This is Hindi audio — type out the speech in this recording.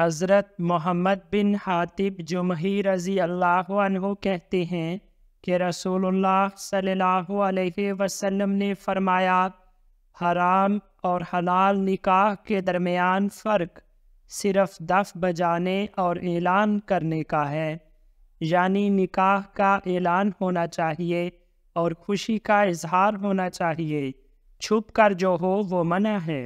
हज़रत मोहम्मद बिन हातिब जुमही रज़ी अल्लाह कहते हैं कि रसूलुल्लाह सल्लल्लाहु अलैहि वसल्लम ने फरमाया हराम और हलाल निकाह के दरमियान फ़र्क सिर्फ दफ बजाने और ऐलान करने का है यानी निकाह का ऐलान होना चाहिए और खुशी का इजहार होना चाहिए छुप कर जो हो वो मना है